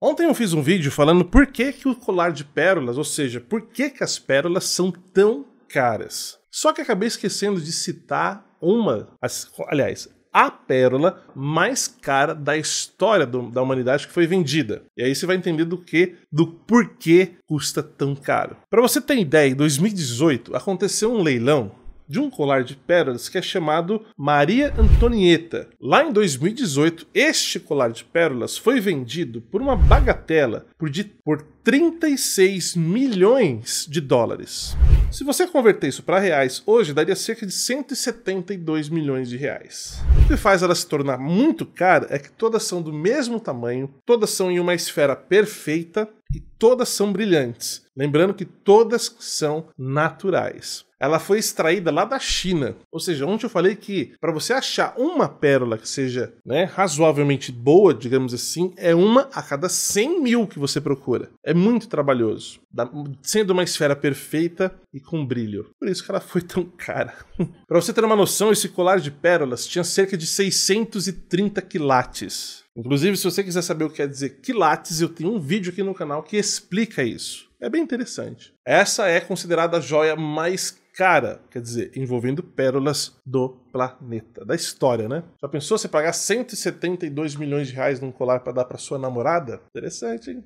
Ontem eu fiz um vídeo falando por que, que o colar de pérolas, ou seja, por que, que as pérolas são tão caras. Só que acabei esquecendo de citar uma, aliás, a pérola mais cara da história do, da humanidade que foi vendida. E aí você vai entender do que, do porquê custa tão caro. Para você ter ideia, em 2018 aconteceu um leilão de um colar de pérolas que é chamado Maria Antonieta. Lá em 2018, este colar de pérolas foi vendido por uma bagatela por, de, por 36 milhões de dólares. Se você converter isso para reais, hoje daria cerca de 172 milhões de reais. O que faz ela se tornar muito cara é que todas são do mesmo tamanho, todas são em uma esfera perfeita e todas são brilhantes. Lembrando que todas são naturais. Ela foi extraída lá da China. Ou seja, ontem eu falei que para você achar uma pérola que seja né, razoavelmente boa, digamos assim, é uma a cada 100 mil que você procura. É muito trabalhoso, sendo uma esfera perfeita e com brilho. Por isso que ela foi tão cara. para você ter uma noção, esse colar de pérolas tinha cerca de 630 quilates. Inclusive, se você quiser saber o que quer dizer quilates, eu tenho um vídeo aqui no canal que explica isso. É bem interessante. Essa é considerada a joia mais cara, quer dizer, envolvendo pérolas do planeta, da história, né? Já pensou você pagar 172 milhões de reais num colar para dar para sua namorada? Interessante, hein?